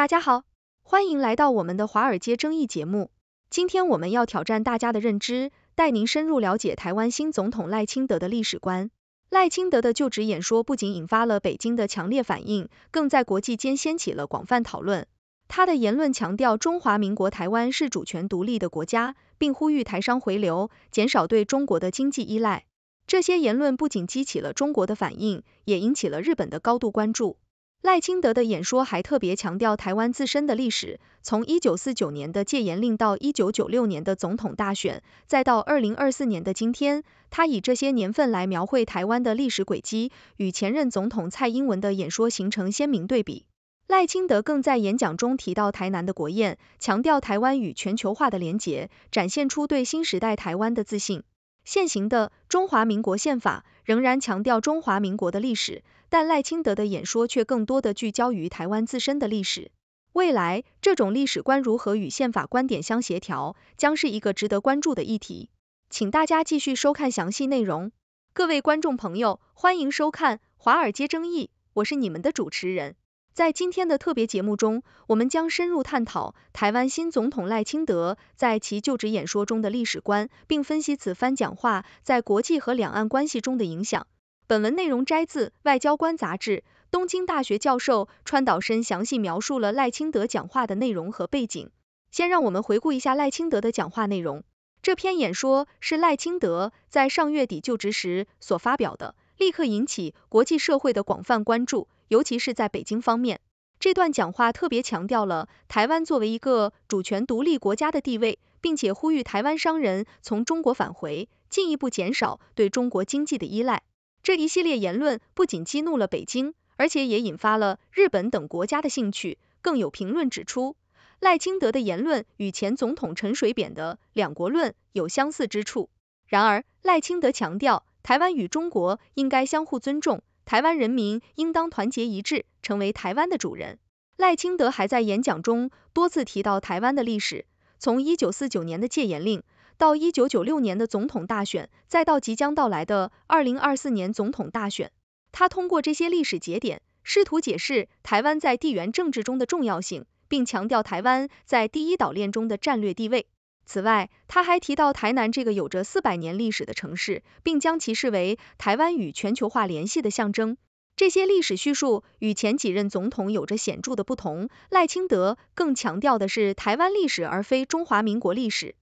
大家好，欢迎来到我们的华尔街争议节目。今天我们要挑战大家的认知，带您深入了解台湾新总统赖清德的历史观。赖清德的就职演说不仅引发了北京的强烈反应，更在国际间掀起了广泛讨论。他的言论强调中华民国台湾是主权独立的国家，并呼吁台商回流，减少对中国的经济依赖。这些言论不仅激起了中国的反应，也引起了日本的高度关注。赖清德的演说还特别强调台湾自身的历史，从一九四九年的戒严令到一九九六年的总统大选，再到二零二四年的今天，他以这些年份来描绘台湾的历史轨迹，与前任总统蔡英文的演说形成鲜明对比。赖清德更在演讲中提到台南的国宴，强调台湾与全球化的连结，展现出对新时代台湾的自信。现行的中华民国宪法仍然强调中华民国的历史。但赖清德的演说却更多的聚焦于台湾自身的历史未来，这种历史观如何与宪法观点相协调，将是一个值得关注的议题。请大家继续收看详细内容。各位观众朋友，欢迎收看《华尔街争议》，我是你们的主持人。在今天的特别节目中，我们将深入探讨台湾新总统赖清德在其就职演说中的历史观，并分析此番讲话在国际和两岸关系中的影响。本文内容摘自《外交官》杂志。东京大学教授川岛伸详细描述了赖清德讲话的内容和背景。先让我们回顾一下赖清德的讲话内容。这篇演说是赖清德在上月底就职时所发表的，立刻引起国际社会的广泛关注，尤其是在北京方面。这段讲话特别强调了台湾作为一个主权独立国家的地位，并且呼吁台湾商人从中国返回，进一步减少对中国经济的依赖。这一系列言论不仅激怒了北京，而且也引发了日本等国家的兴趣。更有评论指出，赖清德的言论与前总统陈水扁的“两国论”有相似之处。然而，赖清德强调，台湾与中国应该相互尊重，台湾人民应当团结一致，成为台湾的主人。赖清德还在演讲中多次提到台湾的历史，从1949年的戒严令。到一九九六年的总统大选，再到即将到来的二零二四年总统大选，他通过这些历史节点，试图解释台湾在地缘政治中的重要性，并强调台湾在第一岛链中的战略地位。此外，他还提到台南这个有着四百年历史的城市，并将其视为台湾与全球化联系的象征。这些历史叙述与前几任总统有着显著的不同，赖清德更强调的是台湾历史而非中华民国历史。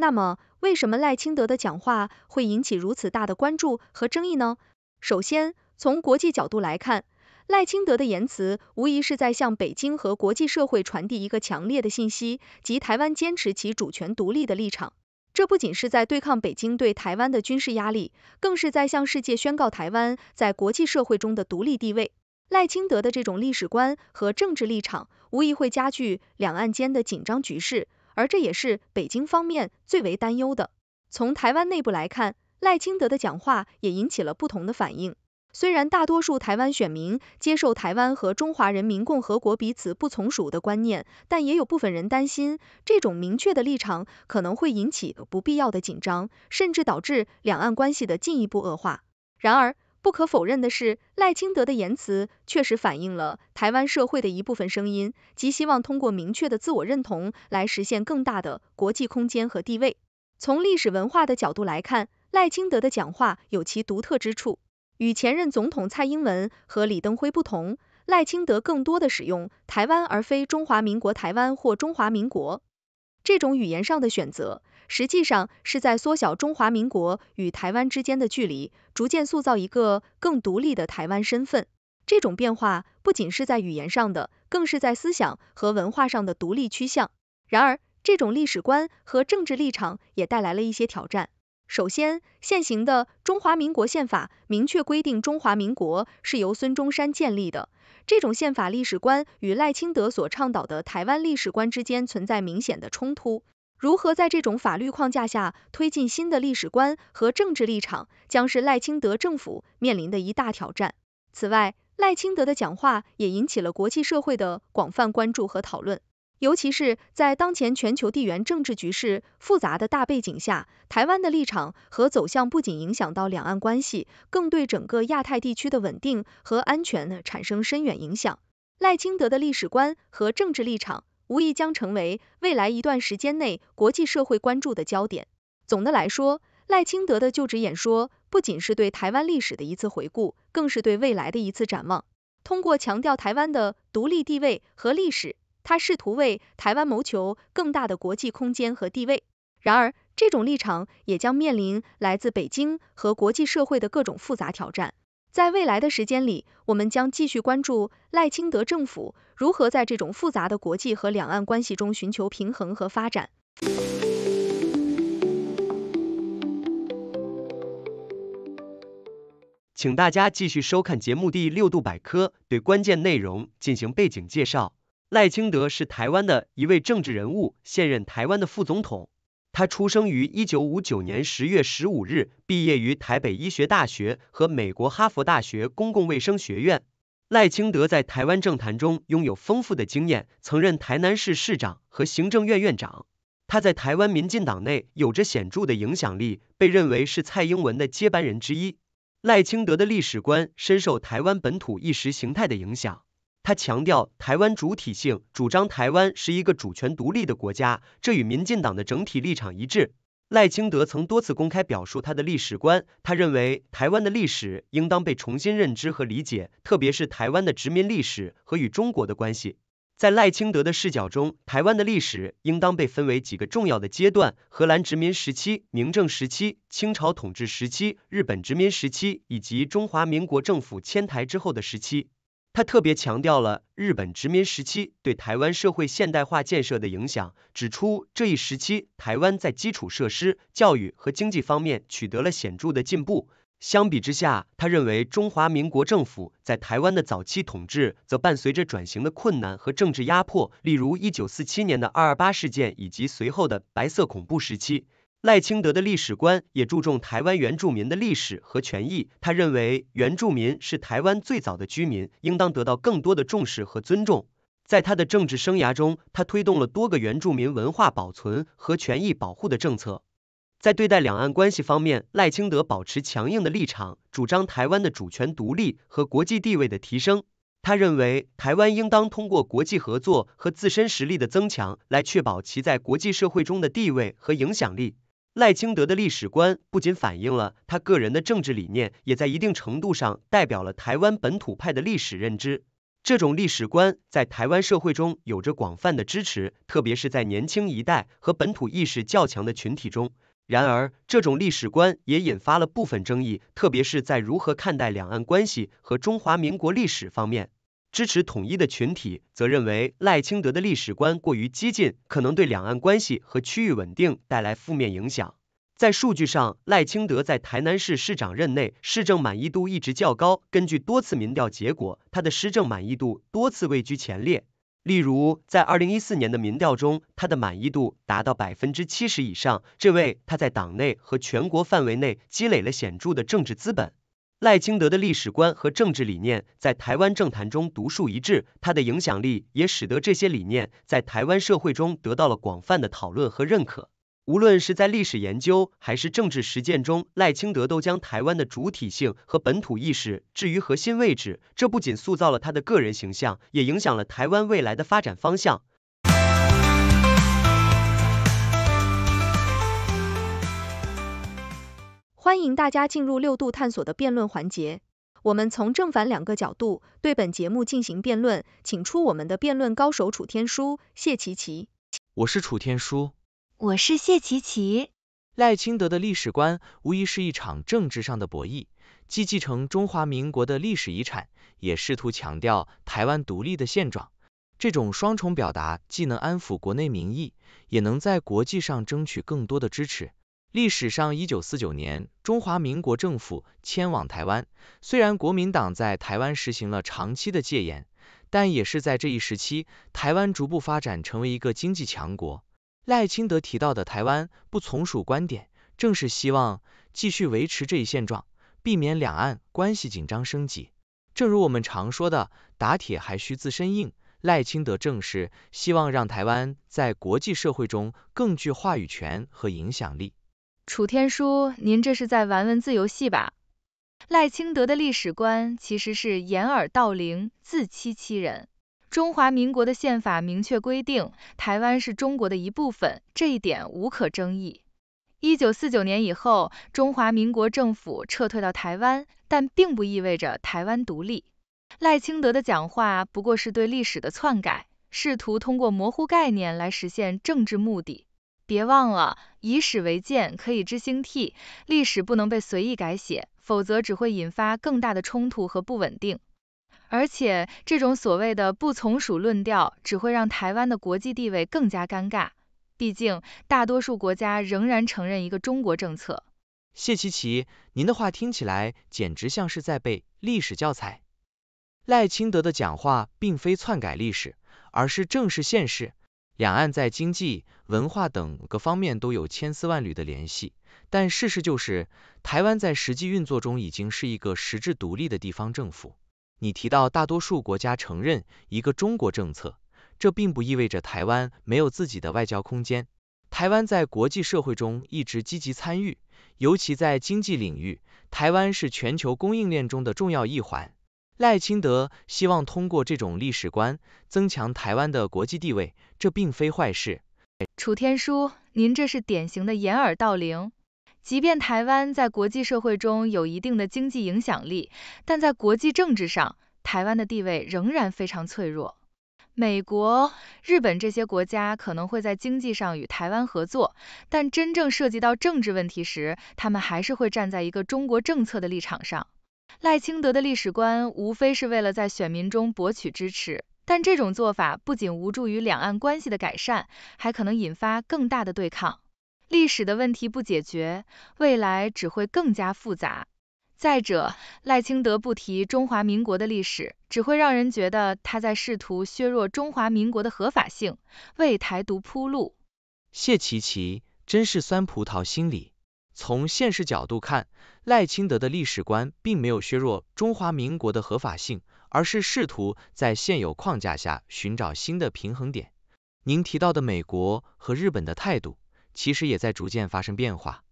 那么，为什么赖清德的讲话会引起如此大的关注和争议呢？首先，从国际角度来看，赖清德的言辞无疑是在向北京和国际社会传递一个强烈的信息，即台湾坚持其主权独立的立场。这不仅是在对抗北京对台湾的军事压力，更是在向世界宣告台湾在国际社会中的独立地位。赖清德的这种历史观和政治立场，无疑会加剧两岸间的紧张局势。而这也是北京方面最为担忧的。从台湾内部来看，赖清德的讲话也引起了不同的反应。虽然大多数台湾选民接受台湾和中华人民共和国彼此不从属的观念，但也有部分人担心，这种明确的立场可能会引起不必要的紧张，甚至导致两岸关系的进一步恶化。然而，不可否认的是，赖清德的言辞确实反映了台湾社会的一部分声音，即希望通过明确的自我认同来实现更大的国际空间和地位。从历史文化的角度来看，赖清德的讲话有其独特之处。与前任总统蔡英文和李登辉不同，赖清德更多的使用“台湾”而非“中华民国台湾”或“中华民国”这种语言上的选择。实际上是在缩小中华民国与台湾之间的距离，逐渐塑造一个更独立的台湾身份。这种变化不仅是在语言上的，更是在思想和文化上的独立趋向。然而，这种历史观和政治立场也带来了一些挑战。首先，现行的中华民国宪法明确规定中华民国是由孙中山建立的，这种宪法历史观与赖清德所倡导的台湾历史观之间存在明显的冲突。如何在这种法律框架下推进新的历史观和政治立场，将是赖清德政府面临的一大挑战。此外，赖清德的讲话也引起了国际社会的广泛关注和讨论。尤其是在当前全球地缘政治局势复杂的大背景下，台湾的立场和走向不仅影响到两岸关系，更对整个亚太地区的稳定和安全产生深远影响。赖清德的历史观和政治立场。无疑将成为未来一段时间内国际社会关注的焦点。总的来说，赖清德的就职演说不仅是对台湾历史的一次回顾，更是对未来的一次展望。通过强调台湾的独立地位和历史，他试图为台湾谋求更大的国际空间和地位。然而，这种立场也将面临来自北京和国际社会的各种复杂挑战。在未来的时间里，我们将继续关注赖清德政府如何在这种复杂的国际和两岸关系中寻求平衡和发展。请大家继续收看节目第六度百科，对关键内容进行背景介绍。赖清德是台湾的一位政治人物，现任台湾的副总统。他出生于1959年10月15日，毕业于台北医学大学和美国哈佛大学公共卫生学院。赖清德在台湾政坛中拥有丰富的经验，曾任台南市市长和行政院院长。他在台湾民进党内有着显著的影响力，被认为是蔡英文的接班人之一。赖清德的历史观深受台湾本土意识形态的影响。他强调台湾主体性，主张台湾是一个主权独立的国家，这与民进党的整体立场一致。赖清德曾多次公开表述他的历史观，他认为台湾的历史应当被重新认知和理解，特别是台湾的殖民历史和与中国的关系。在赖清德的视角中，台湾的历史应当被分为几个重要的阶段：荷兰殖民时期、明政时期、清朝统治时期、日本殖民时期以及中华民国政府迁台之后的时期。他特别强调了日本殖民时期对台湾社会现代化建设的影响，指出这一时期台湾在基础设施、教育和经济方面取得了显著的进步。相比之下，他认为中华民国政府在台湾的早期统治则伴随着转型的困难和政治压迫，例如一九四七年的二二八事件以及随后的白色恐怖时期。赖清德的历史观也注重台湾原住民的历史和权益。他认为，原住民是台湾最早的居民，应当得到更多的重视和尊重。在他的政治生涯中，他推动了多个原住民文化保存和权益保护的政策。在对待两岸关系方面，赖清德保持强硬的立场，主张台湾的主权独立和国际地位的提升。他认为，台湾应当通过国际合作和自身实力的增强，来确保其在国际社会中的地位和影响力。赖清德的历史观不仅反映了他个人的政治理念，也在一定程度上代表了台湾本土派的历史认知。这种历史观在台湾社会中有着广泛的支持，特别是在年轻一代和本土意识较强的群体中。然而，这种历史观也引发了部分争议，特别是在如何看待两岸关系和中华民国历史方面。支持统一的群体则认为赖清德的历史观过于激进，可能对两岸关系和区域稳定带来负面影响。在数据上，赖清德在台南市市长任内，市政满意度一直较高。根据多次民调结果，他的施政满意度多次位居前列。例如，在二零一四年的民调中，他的满意度达到百分之七十以上，这为他在党内和全国范围内积累了显著的政治资本。赖清德的历史观和政治理念在台湾政坛中独树一帜，他的影响力也使得这些理念在台湾社会中得到了广泛的讨论和认可。无论是在历史研究还是政治实践中，赖清德都将台湾的主体性和本土意识置于核心位置，这不仅塑造了他的个人形象，也影响了台湾未来的发展方向。欢迎大家进入六度探索的辩论环节，我们从正反两个角度对本节目进行辩论，请出我们的辩论高手楚天舒、谢琪琪。我是楚天舒，我是谢琪琪。赖清德的历史观无疑是一场政治上的博弈，既继承中华民国的历史遗产，也试图强调台湾独立的现状。这种双重表达既能安抚国内民意，也能在国际上争取更多的支持。历史上，一九四九年，中华民国政府迁往台湾。虽然国民党在台湾实行了长期的戒严，但也是在这一时期，台湾逐步发展成为一个经济强国。赖清德提到的“台湾不从属”观点，正是希望继续维持这一现状，避免两岸关系紧张升级。正如我们常说的，“打铁还需自身硬”，赖清德正是希望让台湾在国际社会中更具话语权和影响力。楚天舒，您这是在玩文字游戏吧？赖清德的历史观其实是掩耳盗铃、自欺欺人。中华民国的宪法明确规定，台湾是中国的一部分，这一点无可争议。一九四九年以后，中华民国政府撤退到台湾，但并不意味着台湾独立。赖清德的讲话不过是对历史的篡改，试图通过模糊概念来实现政治目的。别忘了，以史为鉴可以知兴替，历史不能被随意改写，否则只会引发更大的冲突和不稳定。而且这种所谓的“不从属”论调，只会让台湾的国际地位更加尴尬。毕竟，大多数国家仍然承认一个中国政策。谢琪琪，您的话听起来简直像是在背历史教材。赖清德的讲话并非篡改历史，而是正视现实。两岸在经济、文化等各方面都有千丝万缕的联系，但事实就是，台湾在实际运作中已经是一个实质独立的地方政府。你提到大多数国家承认一个中国政策，这并不意味着台湾没有自己的外交空间。台湾在国际社会中一直积极参与，尤其在经济领域，台湾是全球供应链中的重要一环。赖清德希望通过这种历史观增强台湾的国际地位，这并非坏事。楚天舒，您这是典型的掩耳盗铃。即便台湾在国际社会中有一定的经济影响力，但在国际政治上，台湾的地位仍然非常脆弱。美国、日本这些国家可能会在经济上与台湾合作，但真正涉及到政治问题时，他们还是会站在一个中国政策的立场上。赖清德的历史观无非是为了在选民中博取支持，但这种做法不仅无助于两岸关系的改善，还可能引发更大的对抗。历史的问题不解决，未来只会更加复杂。再者，赖清德不提中华民国的历史，只会让人觉得他在试图削弱中华民国的合法性，为台独铺路。谢琪琪真是酸葡萄心理。从现实角度看，赖清德的历史观并没有削弱中华民国的合法性，而是试图在现有框架下寻找新的平衡点。您提到的美国和日本的态度，其实也在逐渐发生变化。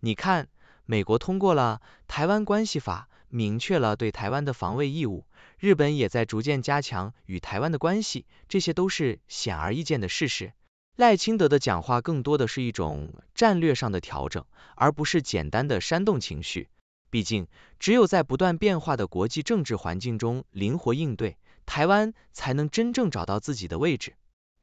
你看，美国通过了《台湾关系法》，明确了对台湾的防卫义务；日本也在逐渐加强与台湾的关系，这些都是显而易见的事实。赖清德的讲话更多的是一种战略上的调整，而不是简单的煽动情绪。毕竟，只有在不断变化的国际政治环境中灵活应对，台湾才能真正找到自己的位置。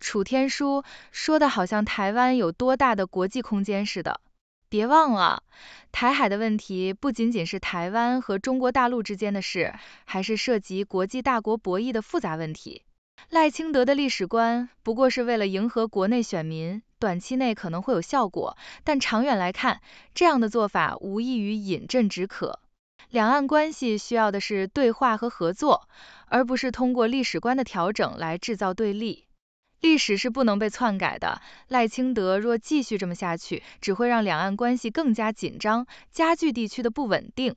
楚天舒说的，好像台湾有多大的国际空间似的。别忘了，台海的问题不仅仅是台湾和中国大陆之间的事，还是涉及国际大国博弈的复杂问题。赖清德的历史观不过是为了迎合国内选民，短期内可能会有效果，但长远来看，这样的做法无异于饮鸩止渴。两岸关系需要的是对话和合作，而不是通过历史观的调整来制造对立。历史是不能被篡改的，赖清德若继续这么下去，只会让两岸关系更加紧张，加剧地区的不稳定。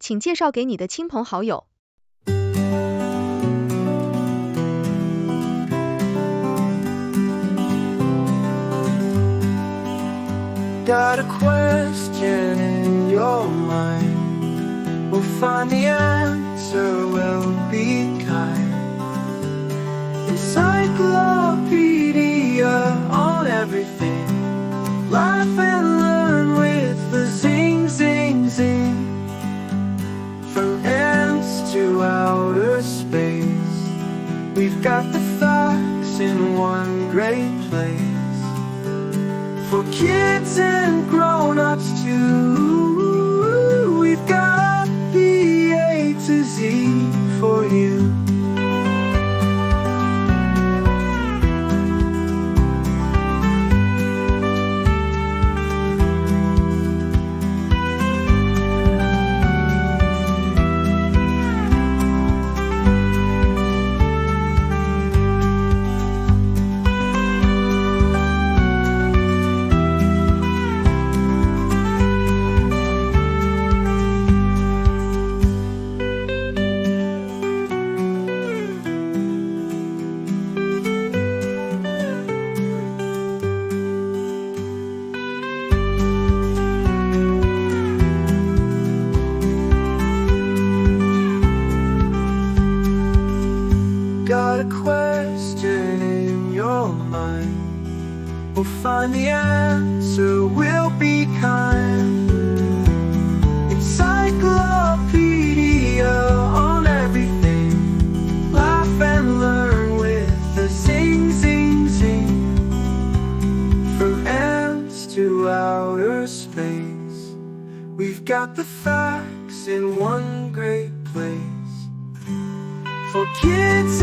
请介绍给你的亲朋好友。on the answer will be kind. Encyclopedia on everything. Laugh and learn with the zing, zing, zing. From ants to outer space, we've got the facts in one great place. For kids